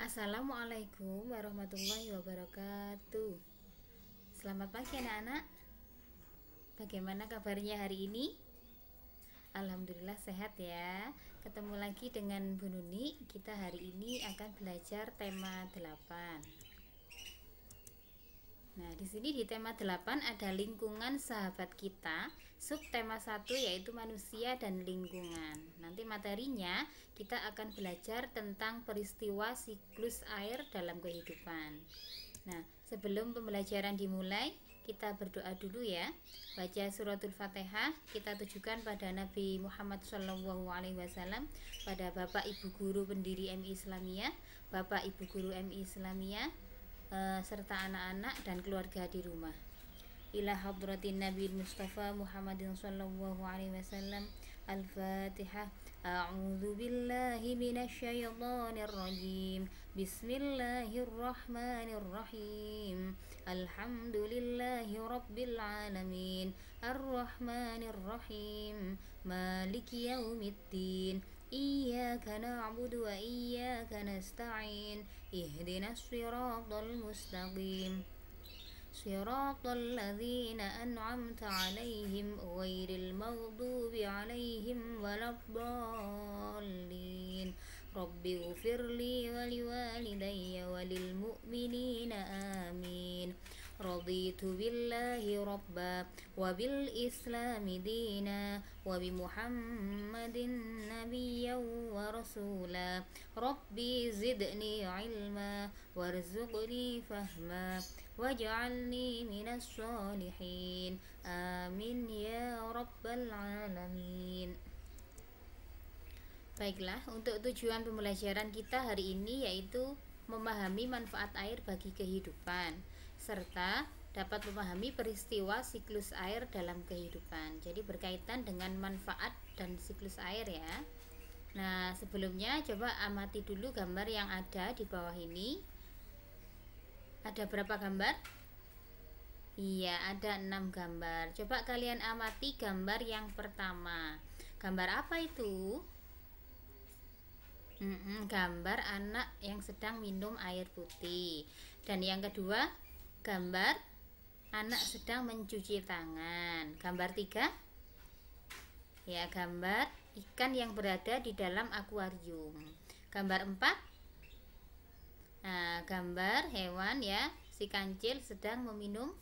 Assalamualaikum warahmatullahi wabarakatuh Selamat pagi anak-anak Bagaimana kabarnya hari ini? Alhamdulillah sehat ya Ketemu lagi dengan Bu Nuni Kita hari ini akan belajar tema 8 Nah di sini di tema 8 ada lingkungan sahabat kita Subtema 1 yaitu manusia dan lingkungan nanti materinya, kita akan belajar tentang peristiwa siklus air dalam kehidupan. Nah, sebelum pembelajaran dimulai, kita berdoa dulu ya. Baca suratul Fatihah kita tujukan pada Nabi Muhammad Shallallahu alaihi wasallam, pada Bapak Ibu guru pendiri MI Islamiyah, Bapak Ibu guru MI Islamiyah, eh, serta anak-anak dan keluarga di rumah. إلى حضرة النبي المصطفى محمد صلى الله عليه وسلم الفاتحة أعوذ بالله من الشيطان الرجيم بسم الله الرحمن الرحيم الحمد لله رب العالمين الرحمن الرحيم مالك يوم الدين إياك نعبد وإياك نستعين اهدنا الصراط المستقيم صراط الذين أنعمت عليهم غير المغضوب عليهم ولا الضالين رب اغفر لي ولوالدي وللمؤمنين آمين رضيت بالله ربا وبالإسلام دينا وبمحمد نبيا ورسولا ربي زدني علما وارزقني فهما واجعلني من الصالحين آمين يا رب العالمين Baiklah, untuk tujuan pembelajaran kita hari ini yaitu memahami manfaat air bagi kehidupan serta dapat memahami peristiwa siklus air dalam kehidupan. Jadi berkaitan dengan manfaat dan siklus air ya. Nah, sebelumnya coba amati dulu gambar yang ada di bawah ini. Ada berapa gambar? Iya, ada 6 gambar. Coba kalian amati gambar yang pertama. Gambar apa itu? Mm -mm, gambar anak yang sedang minum air putih. Dan yang kedua, gambar anak sedang mencuci tangan gambar 3 ya gambar ikan yang berada di dalam akuarium gambar 4 nah, gambar hewan ya si kancil sedang meminum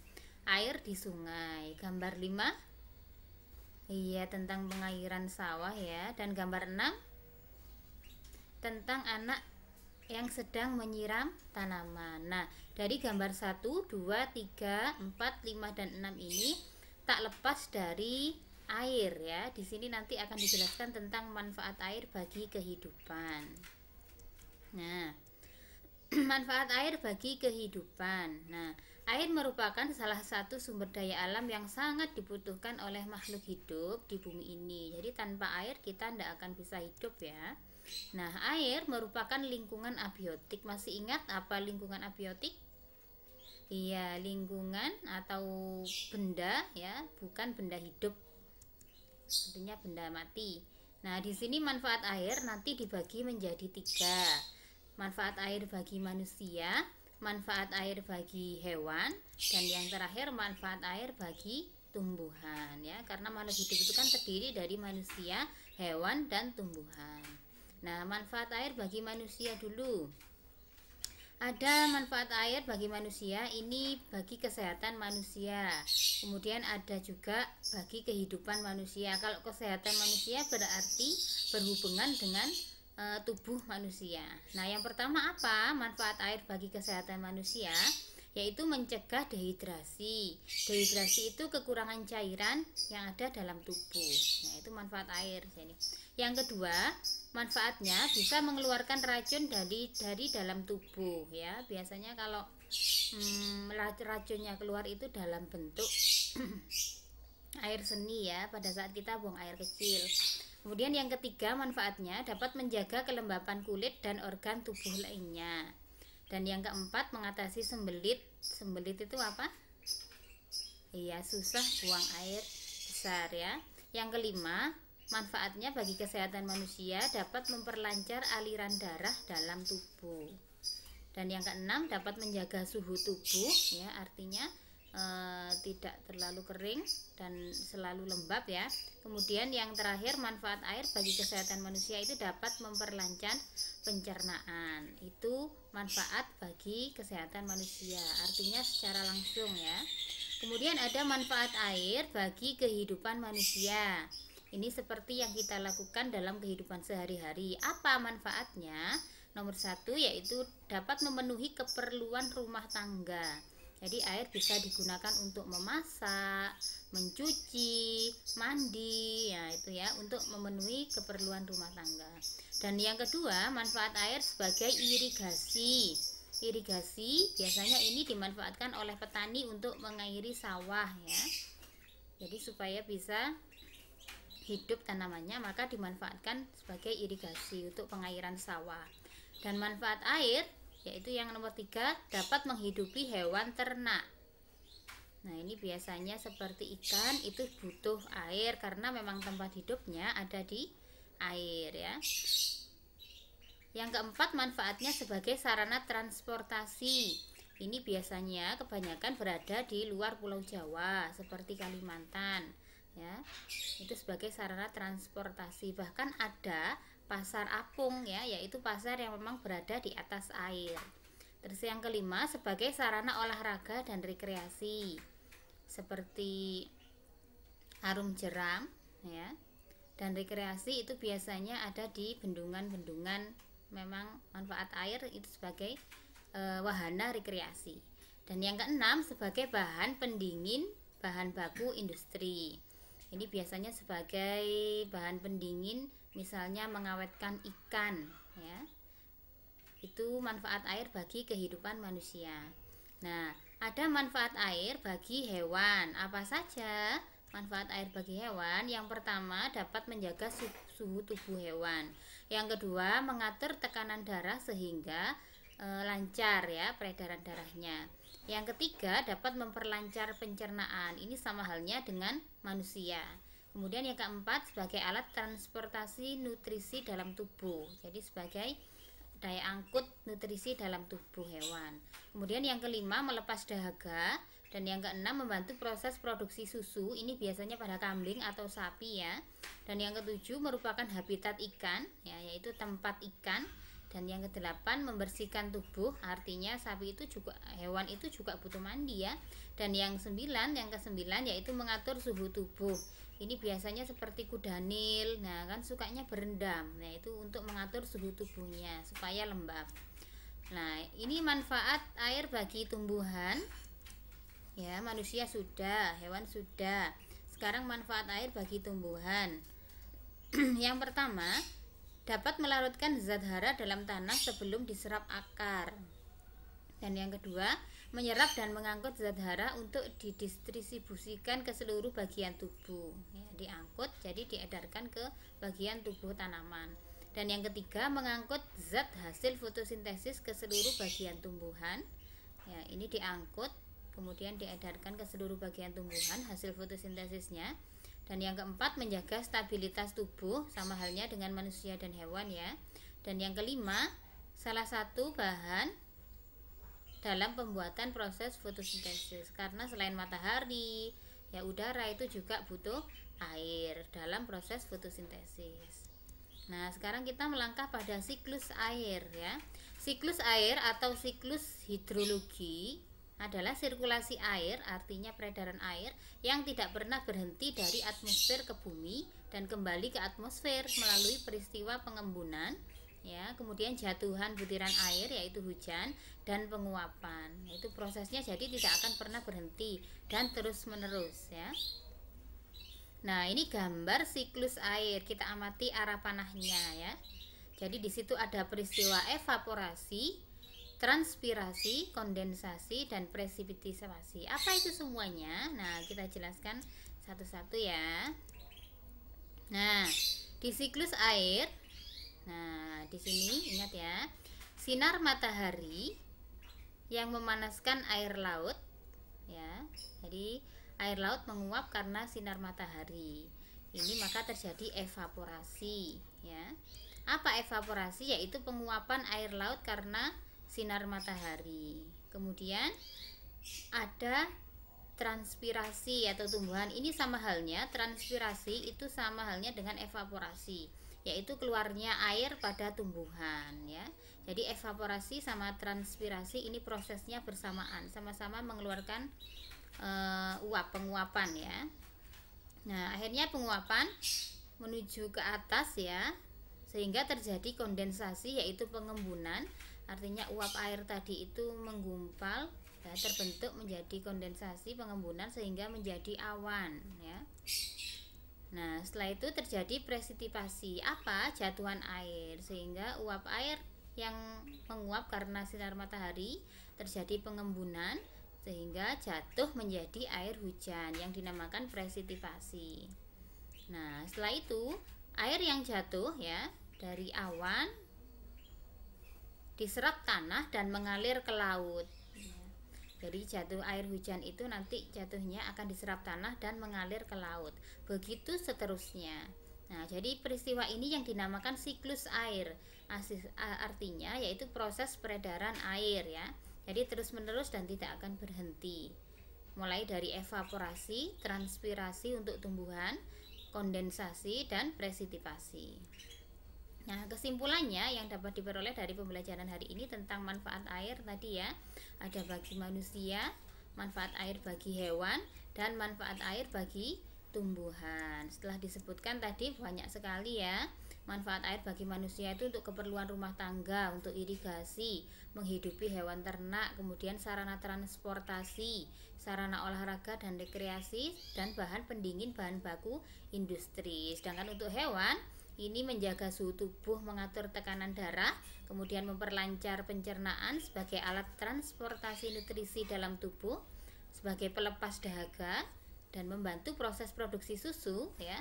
air di sungai gambar 5 iya tentang pengairan sawah ya dan gambar 6 tentang anak yang sedang menyiram tanaman. Nah, dari gambar 1, 2, 3, 4, 5 dan 6 ini tak lepas dari air ya. Di sini nanti akan dijelaskan tentang manfaat air bagi kehidupan. Nah, manfaat air bagi kehidupan. Nah, air merupakan salah satu sumber daya alam yang sangat dibutuhkan oleh makhluk hidup di bumi ini. Jadi tanpa air kita tidak akan bisa hidup ya. Nah, air merupakan lingkungan abiotik. Masih ingat apa lingkungan abiotik? Iya, lingkungan atau benda ya, bukan benda hidup. Artinya benda mati. Nah, di sini manfaat air nanti dibagi menjadi tiga. Manfaat air bagi manusia, manfaat air bagi hewan, dan yang terakhir manfaat air bagi tumbuhan ya karena manusia hidup itu kan terdiri dari manusia, hewan dan tumbuhan. Nah, manfaat air bagi manusia dulu. Ada manfaat air bagi manusia, ini bagi kesehatan manusia. Kemudian ada juga bagi kehidupan manusia. Kalau kesehatan manusia berarti berhubungan dengan e, tubuh manusia. Nah, yang pertama apa? Manfaat air bagi kesehatan manusia? yaitu mencegah dehidrasi. Dehidrasi itu kekurangan cairan yang ada dalam tubuh. Nah, itu manfaat air Jadi, Yang kedua, manfaatnya bisa mengeluarkan racun dari dari dalam tubuh ya. Biasanya kalau hmm, racunnya keluar itu dalam bentuk air seni ya pada saat kita buang air kecil. Kemudian yang ketiga manfaatnya dapat menjaga kelembapan kulit dan organ tubuh lainnya dan yang keempat mengatasi sembelit sembelit itu apa iya susah buang air besar ya yang kelima manfaatnya bagi kesehatan manusia dapat memperlancar aliran darah dalam tubuh dan yang keenam dapat menjaga suhu tubuh ya artinya e, tidak terlalu kering dan selalu lembab ya kemudian yang terakhir manfaat air bagi kesehatan manusia itu dapat memperlancar pencernaan itu manfaat bagi kesehatan manusia artinya secara langsung ya kemudian ada manfaat air bagi kehidupan manusia ini seperti yang kita lakukan dalam kehidupan sehari-hari apa manfaatnya nomor satu yaitu dapat memenuhi keperluan rumah tangga jadi air bisa digunakan untuk memasak, mencuci, mandi, ya itu ya untuk memenuhi keperluan rumah tangga. Dan yang kedua, manfaat air sebagai irigasi. Irigasi biasanya ini dimanfaatkan oleh petani untuk mengairi sawah ya. Jadi supaya bisa hidup tanamannya maka dimanfaatkan sebagai irigasi untuk pengairan sawah. Dan manfaat air yaitu yang nomor tiga dapat menghidupi hewan ternak nah ini biasanya seperti ikan itu butuh air karena memang tempat hidupnya ada di air ya yang keempat manfaatnya sebagai sarana transportasi ini biasanya kebanyakan berada di luar pulau Jawa seperti Kalimantan ya itu sebagai sarana transportasi bahkan ada pasar apung ya, yaitu pasar yang memang berada di atas air. Terus yang kelima sebagai sarana olahraga dan rekreasi seperti harum jeram ya. Dan rekreasi itu biasanya ada di bendungan-bendungan memang manfaat air itu sebagai e, wahana rekreasi. Dan yang keenam sebagai bahan pendingin bahan baku industri. Ini biasanya sebagai bahan pendingin misalnya mengawetkan ikan ya itu manfaat air bagi kehidupan manusia nah ada manfaat air bagi hewan apa saja manfaat air bagi hewan yang pertama dapat menjaga suhu tubuh hewan yang kedua mengatur tekanan darah sehingga e, lancar ya peredaran darahnya yang ketiga dapat memperlancar pencernaan ini sama halnya dengan manusia Kemudian yang keempat sebagai alat transportasi nutrisi dalam tubuh. Jadi sebagai daya angkut nutrisi dalam tubuh hewan. Kemudian yang kelima melepas dahaga dan yang keenam membantu proses produksi susu. Ini biasanya pada kambing atau sapi ya. Dan yang ketujuh merupakan habitat ikan ya yaitu tempat ikan. Dan yang kedelapan membersihkan tubuh, artinya sapi itu juga hewan itu juga butuh mandi ya. Dan yang sembilan, yang kesembilan yaitu mengatur suhu tubuh ini biasanya seperti kudanil nah kan sukanya berendam nah itu untuk mengatur suhu tubuhnya supaya lembab nah ini manfaat air bagi tumbuhan ya manusia sudah hewan sudah sekarang manfaat air bagi tumbuhan yang pertama dapat melarutkan zat hara dalam tanah sebelum diserap akar dan yang kedua menyerap dan mengangkut zat hara untuk didistribusikan ke seluruh bagian tubuh ya, diangkut jadi diedarkan ke bagian tubuh tanaman dan yang ketiga mengangkut zat hasil fotosintesis ke seluruh bagian tumbuhan ya, ini diangkut kemudian diedarkan ke seluruh bagian tumbuhan hasil fotosintesisnya dan yang keempat menjaga stabilitas tubuh sama halnya dengan manusia dan hewan ya dan yang kelima salah satu bahan dalam pembuatan proses fotosintesis karena selain matahari ya udara itu juga butuh air dalam proses fotosintesis Nah, sekarang kita melangkah pada siklus air ya. Siklus air atau siklus hidrologi adalah sirkulasi air, artinya peredaran air yang tidak pernah berhenti dari atmosfer ke bumi dan kembali ke atmosfer melalui peristiwa pengembunan, ya kemudian jatuhan butiran air yaitu hujan dan penguapan itu prosesnya jadi tidak akan pernah berhenti dan terus menerus ya nah ini gambar siklus air kita amati arah panahnya ya jadi di situ ada peristiwa evaporasi transpirasi kondensasi dan presipitasi apa itu semuanya nah kita jelaskan satu-satu ya nah di siklus air Nah, di sini ingat ya. Sinar matahari yang memanaskan air laut ya. Jadi air laut menguap karena sinar matahari. Ini maka terjadi evaporasi ya. Apa evaporasi? Yaitu penguapan air laut karena sinar matahari. Kemudian ada transpirasi atau tumbuhan ini sama halnya transpirasi itu sama halnya dengan evaporasi yaitu keluarnya air pada tumbuhan ya. Jadi evaporasi sama transpirasi ini prosesnya bersamaan, sama-sama mengeluarkan e, uap penguapan ya. Nah, akhirnya penguapan menuju ke atas ya, sehingga terjadi kondensasi yaitu pengembunan. Artinya uap air tadi itu menggumpal ya, terbentuk menjadi kondensasi pengembunan sehingga menjadi awan ya. Nah, setelah itu terjadi presitipasi apa? Jatuhan air sehingga uap air yang menguap karena sinar matahari terjadi pengembunan sehingga jatuh menjadi air hujan yang dinamakan presitipasi. Nah, setelah itu air yang jatuh ya dari awan diserap tanah dan mengalir ke laut. Jadi jatuh air hujan itu nanti jatuhnya akan diserap tanah dan mengalir ke laut. Begitu seterusnya. Nah, jadi peristiwa ini yang dinamakan siklus air. Artinya yaitu proses peredaran air ya. Jadi terus-menerus dan tidak akan berhenti. Mulai dari evaporasi, transpirasi untuk tumbuhan, kondensasi dan presipitasi. Nah, kesimpulannya yang dapat diperoleh dari pembelajaran hari ini tentang manfaat air tadi ya, ada bagi manusia, manfaat air bagi hewan, dan manfaat air bagi tumbuhan. Setelah disebutkan tadi banyak sekali ya. Manfaat air bagi manusia itu untuk keperluan rumah tangga, untuk irigasi, menghidupi hewan ternak, kemudian sarana transportasi, sarana olahraga dan rekreasi dan bahan pendingin bahan baku industri. Sedangkan untuk hewan ini menjaga suhu tubuh, mengatur tekanan darah, kemudian memperlancar pencernaan sebagai alat transportasi nutrisi dalam tubuh, sebagai pelepas dahaga dan membantu proses produksi susu ya.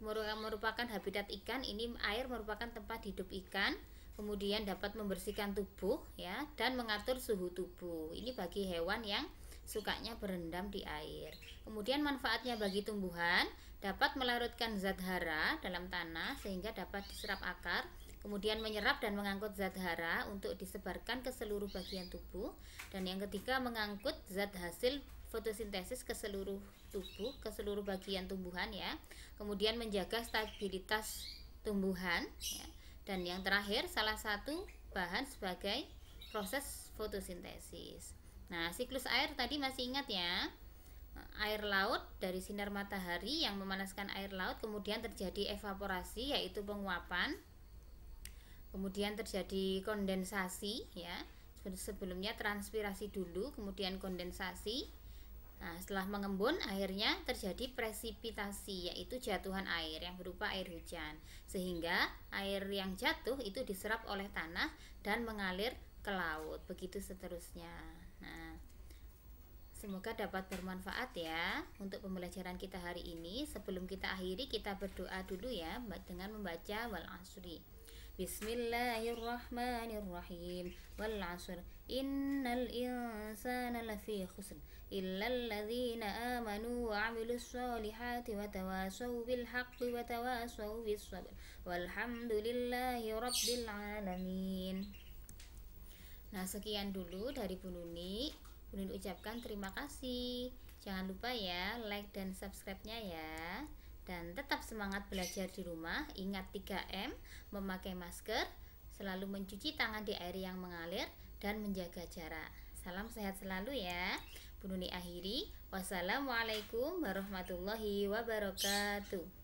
Merupakan habitat ikan, ini air merupakan tempat hidup ikan, kemudian dapat membersihkan tubuh ya dan mengatur suhu tubuh. Ini bagi hewan yang sukanya berendam di air. Kemudian manfaatnya bagi tumbuhan, dapat melarutkan zat hara dalam tanah sehingga dapat diserap akar, kemudian menyerap dan mengangkut zat hara untuk disebarkan ke seluruh bagian tubuh, dan yang ketiga mengangkut zat hasil fotosintesis ke seluruh tubuh, ke seluruh bagian tumbuhan ya. Kemudian menjaga stabilitas tumbuhan ya. Dan yang terakhir salah satu bahan sebagai proses fotosintesis. Nah, siklus air tadi masih ingat ya? air laut dari sinar matahari yang memanaskan air laut kemudian terjadi evaporasi yaitu penguapan kemudian terjadi kondensasi ya sebelumnya transpirasi dulu kemudian kondensasi nah setelah mengembun akhirnya terjadi presipitasi yaitu jatuhan air yang berupa air hujan sehingga air yang jatuh itu diserap oleh tanah dan mengalir ke laut begitu seterusnya nah Semoga dapat bermanfaat ya untuk pembelajaran kita hari ini. Sebelum kita akhiri, kita berdoa dulu ya dengan membaca wal asri. Bismillahirrahmanirrahim. Wal asr. Innal insana lafi khusr illa alladhina amanu wa 'amilus solihati wa tawasaw bil haqqi wa tawasaw bis sabr. Walhamdulillahi rabbil alamin. Nah, sekian dulu dari Bu Nuni. Belum ucapkan terima kasih. Jangan lupa ya like dan subscribe-nya ya. Dan tetap semangat belajar di rumah. Ingat 3M, memakai masker, selalu mencuci tangan di air yang mengalir dan menjaga jarak. Salam sehat selalu ya. Bununi akhiri. Wassalamualaikum warahmatullahi wabarakatuh.